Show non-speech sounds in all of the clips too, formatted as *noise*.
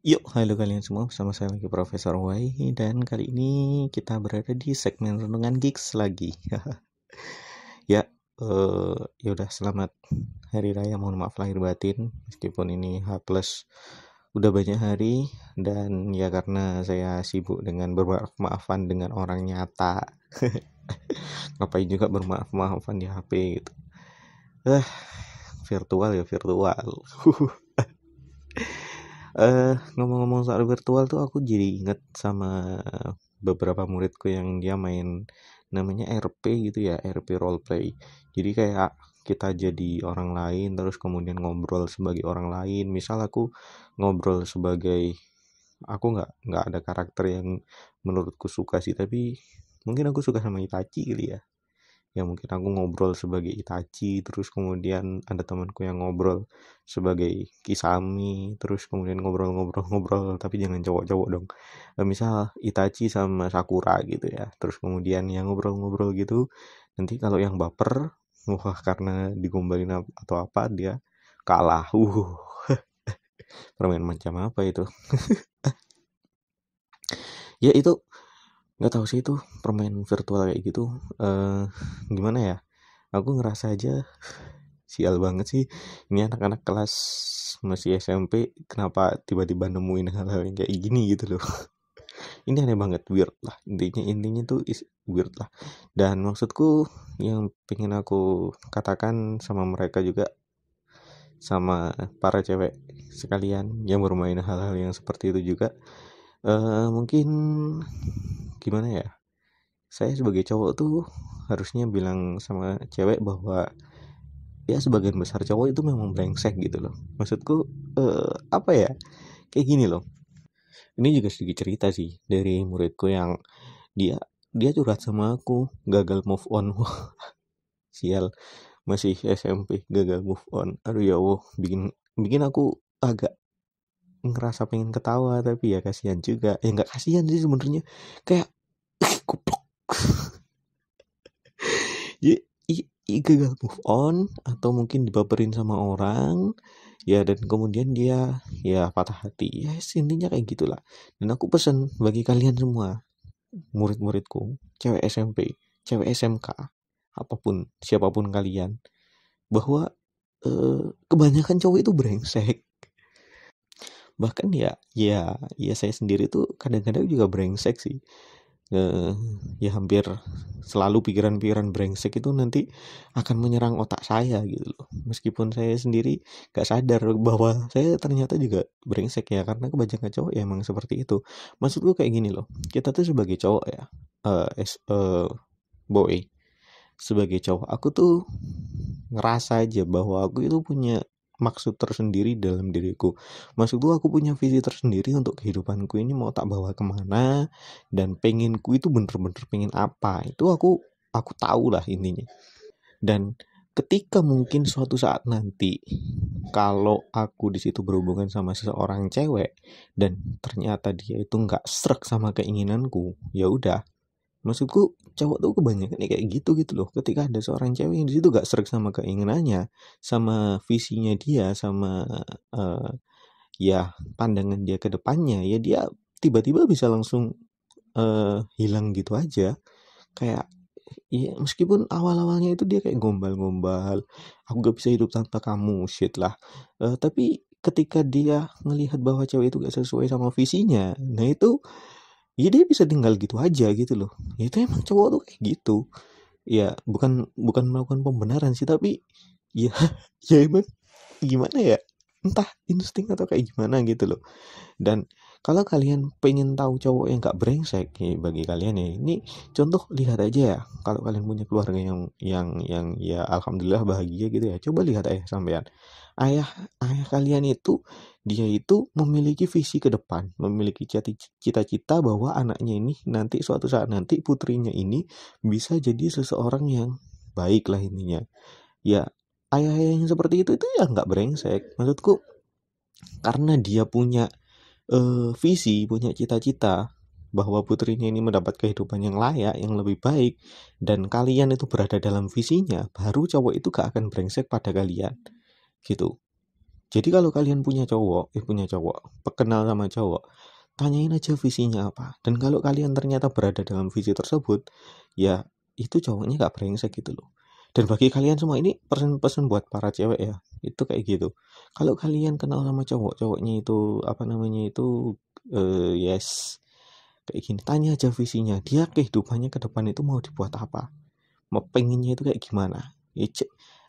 Yuk, halo kalian semua, bersama saya lagi Profesor Wai dan kali ini kita berada di segmen renungan gigs lagi. *laughs* ya, uh, eh, yaudah selamat hari raya, mohon maaf lahir batin meskipun ini H+ udah banyak hari dan ya karena saya sibuk dengan bermaaf-maafan dengan orang nyata. *laughs* Ngapain juga bermaaf-maafan di HP gitu. Eh, uh, virtual ya virtual. *laughs* uh, ngomong-ngomong soal virtual tuh aku jadi inget sama beberapa muridku yang dia main namanya RP gitu ya RP role play jadi kayak kita jadi orang lain terus kemudian ngobrol sebagai orang lain misal aku ngobrol sebagai aku nggak nggak ada karakter yang menurutku suka sih tapi mungkin aku suka sama Itachi gitu ya ya mungkin aku ngobrol sebagai Itachi terus kemudian ada temanku yang ngobrol sebagai Kisami terus kemudian ngobrol-ngobrol-ngobrol tapi jangan cowok-cowok dong eh, misal Itachi sama Sakura gitu ya terus kemudian yang ngobrol-ngobrol gitu nanti kalau yang baper wah karena digombalin atau apa dia kalah uh *laughs* permain macam apa itu *laughs* ya itu nggak tahu sih itu permain virtual kayak gitu uh, gimana ya aku ngerasa aja sial banget sih ini anak-anak kelas masih SMP kenapa tiba-tiba nemuin hal-hal yang kayak gini gitu loh *laughs* ini aneh banget weird lah intinya intinya tuh is weird lah dan maksudku yang pengen aku katakan sama mereka juga sama para cewek sekalian yang bermain hal-hal yang seperti itu juga uh, mungkin gimana ya saya sebagai cowok tuh harusnya bilang sama cewek bahwa ya sebagian besar cowok itu memang brengsek gitu loh maksudku eh, apa ya kayak gini loh ini juga sedikit cerita sih dari muridku yang dia dia curhat sama aku gagal move on *laughs* sial masih SMP gagal move on aduh ya Allah bikin bikin aku agak ngerasa pengen ketawa tapi ya kasihan juga ya nggak kasihan sih sebenarnya kayak kupok ya *laughs* gagal move on atau mungkin dibaperin sama orang ya dan kemudian dia ya patah hati ya yes, intinya kayak gitulah dan aku pesen bagi kalian semua murid-muridku cewek SMP cewek SMK apapun siapapun kalian bahwa eh, kebanyakan cowok itu brengsek bahkan ya ya ya saya sendiri tuh kadang-kadang juga brengsek sih uh, ya hampir selalu pikiran-pikiran brengsek itu nanti akan menyerang otak saya gitu loh meskipun saya sendiri gak sadar bahwa saya ternyata juga brengsek ya karena kebanyakan cowok ya emang seperti itu maksudku kayak gini loh kita tuh sebagai cowok ya uh, eh, as, uh, eh, boy sebagai cowok aku tuh ngerasa aja bahwa aku itu punya maksud tersendiri dalam diriku maksudku aku punya visi tersendiri untuk kehidupanku ini mau tak bawa kemana dan penginku itu bener-bener pengen apa itu aku aku tahu lah intinya dan ketika mungkin suatu saat nanti kalau aku disitu berhubungan sama seseorang cewek dan ternyata dia itu nggak serak sama keinginanku ya udah maksudku cowok tuh kebanyakan nih ya kayak gitu gitu loh ketika ada seorang cewek yang di situ gak serak sama keinginannya sama visinya dia sama uh, ya pandangan dia ke depannya ya dia tiba-tiba bisa langsung uh, hilang gitu aja kayak ya meskipun awal-awalnya itu dia kayak gombal-gombal aku gak bisa hidup tanpa kamu shit lah uh, tapi ketika dia melihat bahwa cewek itu gak sesuai sama visinya nah itu ya dia bisa tinggal gitu aja gitu loh ya, itu emang cowok tuh kayak gitu ya bukan bukan melakukan pembenaran sih tapi ya *laughs* ya emang gimana ya entah insting atau kayak gimana gitu loh dan kalau kalian pengen tahu cowok yang gak brengsek ya bagi kalian ya ini contoh lihat aja ya kalau kalian punya keluarga yang yang yang ya alhamdulillah bahagia gitu ya coba lihat ayah sampean ayah ayah kalian itu dia itu memiliki visi ke depan memiliki cita-cita bahwa anaknya ini nanti suatu saat nanti putrinya ini bisa jadi seseorang yang baik lah intinya ya ayah-ayah yang seperti itu itu ya nggak brengsek maksudku karena dia punya uh, visi, punya cita-cita bahwa putrinya ini mendapat kehidupan yang layak, yang lebih baik, dan kalian itu berada dalam visinya, baru cowok itu gak akan brengsek pada kalian. Gitu. Jadi kalau kalian punya cowok, eh punya cowok, kenal sama cowok, tanyain aja visinya apa. Dan kalau kalian ternyata berada dalam visi tersebut, ya itu cowoknya gak brengsek gitu loh dan bagi kalian semua ini pesan-pesan buat para cewek ya itu kayak gitu kalau kalian kenal sama cowok cowoknya itu apa namanya itu uh, yes kayak gini tanya aja visinya dia kehidupannya ke depan itu mau dibuat apa mau pengennya itu kayak gimana ya,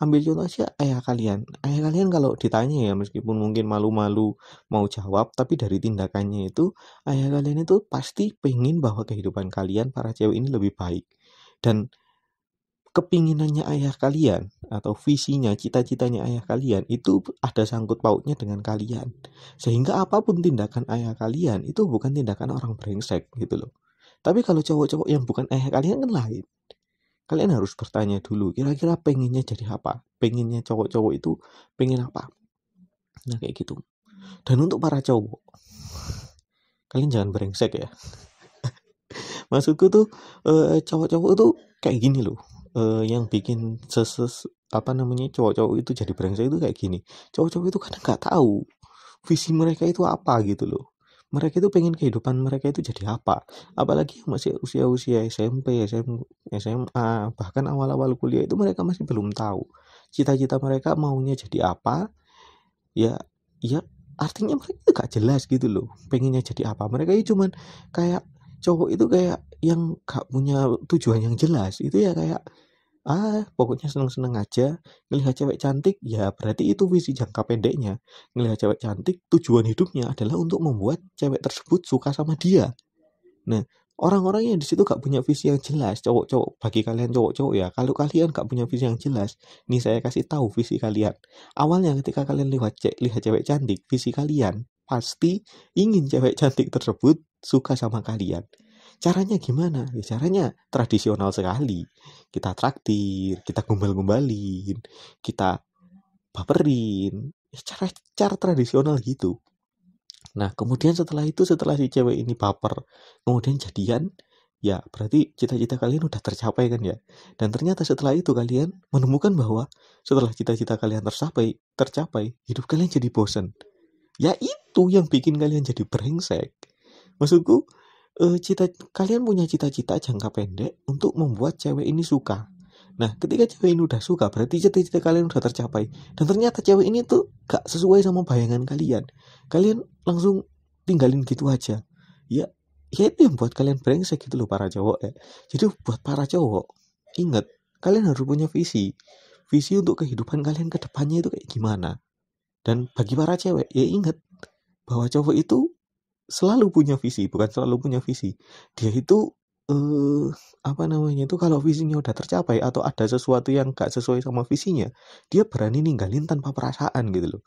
ambil contoh aja ayah kalian ayah kalian kalau ditanya ya meskipun mungkin malu-malu mau jawab tapi dari tindakannya itu ayah kalian itu pasti pengen bahwa kehidupan kalian para cewek ini lebih baik dan kepinginannya ayah kalian atau visinya, cita-citanya ayah kalian itu ada sangkut pautnya dengan kalian. Sehingga apapun tindakan ayah kalian itu bukan tindakan orang brengsek gitu loh. Tapi kalau cowok-cowok yang bukan ayah kalian kan lain. Kalian harus bertanya dulu, kira-kira pengennya jadi apa? Pengennya cowok-cowok itu pengen apa? Nah kayak gitu. Dan untuk para cowok, kalian jangan brengsek ya. *laughs* Maksudku tuh eh, cowok-cowok tuh kayak gini loh uh, yang bikin seses apa namanya cowok-cowok itu jadi brengsek itu kayak gini cowok-cowok itu kadang nggak tahu visi mereka itu apa gitu loh mereka itu pengen kehidupan mereka itu jadi apa apalagi yang masih usia-usia SMP SM, SMA bahkan awal-awal kuliah itu mereka masih belum tahu cita-cita mereka maunya jadi apa ya ya artinya mereka itu gak jelas gitu loh pengennya jadi apa mereka itu cuman kayak cowok itu kayak yang gak punya tujuan yang jelas itu ya kayak ah pokoknya seneng-seneng aja ngelihat cewek cantik ya berarti itu visi jangka pendeknya ngelihat cewek cantik tujuan hidupnya adalah untuk membuat cewek tersebut suka sama dia nah orang-orang yang disitu gak punya visi yang jelas cowok-cowok bagi kalian cowok-cowok ya kalau kalian gak punya visi yang jelas ini saya kasih tahu visi kalian awalnya ketika kalian lihat ce- lihat cewek cantik visi kalian pasti ingin cewek cantik tersebut suka sama kalian caranya gimana ya, caranya tradisional sekali kita traktir kita gombal-gombalin kita baperin ya, cara cara tradisional gitu nah kemudian setelah itu setelah si cewek ini baper kemudian jadian ya berarti cita-cita kalian udah tercapai kan ya dan ternyata setelah itu kalian menemukan bahwa setelah cita-cita kalian tercapai tercapai hidup kalian jadi bosen ya itu yang bikin kalian jadi brengsek maksudku uh, cita kalian punya cita-cita jangka pendek untuk membuat cewek ini suka. Nah, ketika cewek ini udah suka, berarti cita-cita kalian udah tercapai. Dan ternyata cewek ini tuh gak sesuai sama bayangan kalian. Kalian langsung tinggalin gitu aja. Ya, ya itu yang buat kalian brengsek gitu loh para cowok ya. Jadi buat para cowok, ingat, kalian harus punya visi. Visi untuk kehidupan kalian ke depannya itu kayak gimana. Dan bagi para cewek, ya ingat, bahwa cowok itu selalu punya visi bukan selalu punya visi dia itu eh, apa namanya itu kalau visinya udah tercapai atau ada sesuatu yang gak sesuai sama visinya dia berani ninggalin tanpa perasaan gitu loh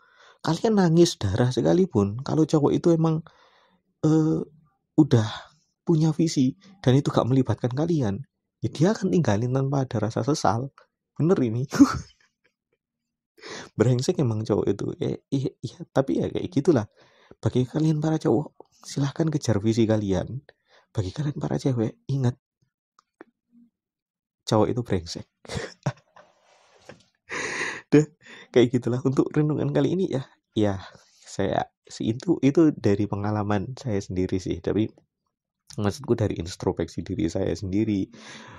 kalian nangis darah sekalipun kalau cowok itu emang eh, udah punya visi dan itu gak melibatkan kalian ya dia akan tinggalin tanpa ada rasa sesal bener ini *laughs* brengsek emang cowok itu ya, ya, ya tapi ya kayak gitulah bagi kalian para cowok silahkan kejar visi kalian bagi kalian para cewek ingat cowok itu brengsek *laughs* Deh kayak gitulah untuk renungan kali ini ya ya saya itu itu dari pengalaman saya sendiri sih tapi maksudku dari introspeksi diri saya sendiri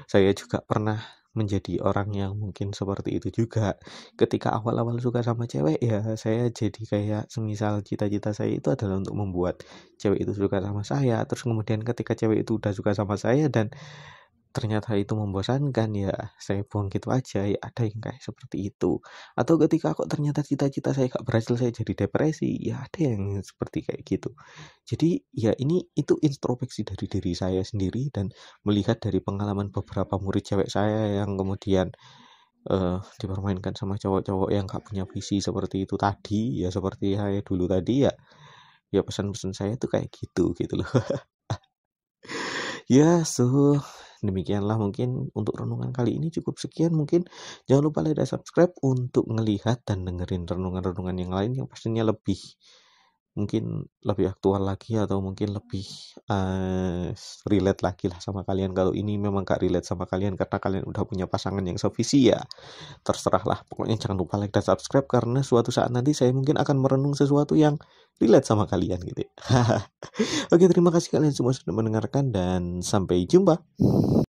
saya juga pernah menjadi orang yang mungkin seperti itu juga ketika awal-awal suka sama cewek ya saya jadi kayak semisal cita-cita saya itu adalah untuk membuat cewek itu suka sama saya terus kemudian ketika cewek itu udah suka sama saya dan ternyata itu membosankan ya saya buang gitu aja ya ada yang kayak seperti itu atau ketika kok ternyata cita-cita saya gak berhasil saya jadi depresi ya ada yang seperti kayak gitu jadi ya ini itu introspeksi dari diri saya sendiri dan melihat dari pengalaman beberapa murid cewek saya yang kemudian uh, dipermainkan sama cowok-cowok yang gak punya visi seperti itu tadi ya seperti saya dulu tadi ya ya pesan-pesan saya tuh kayak gitu gitu loh *laughs* ya so Demikianlah mungkin untuk renungan kali ini cukup sekian mungkin. Jangan lupa like dan subscribe untuk melihat dan dengerin renungan-renungan yang lain yang pastinya lebih mungkin lebih aktual lagi atau mungkin lebih uh, relate lagi lah sama kalian kalau ini memang gak relate sama kalian karena kalian udah punya pasangan yang sevisi ya terserah lah pokoknya jangan lupa like dan subscribe karena suatu saat nanti saya mungkin akan merenung sesuatu yang relate sama kalian gitu ya. *laughs* oke terima kasih kalian semua sudah mendengarkan dan sampai jumpa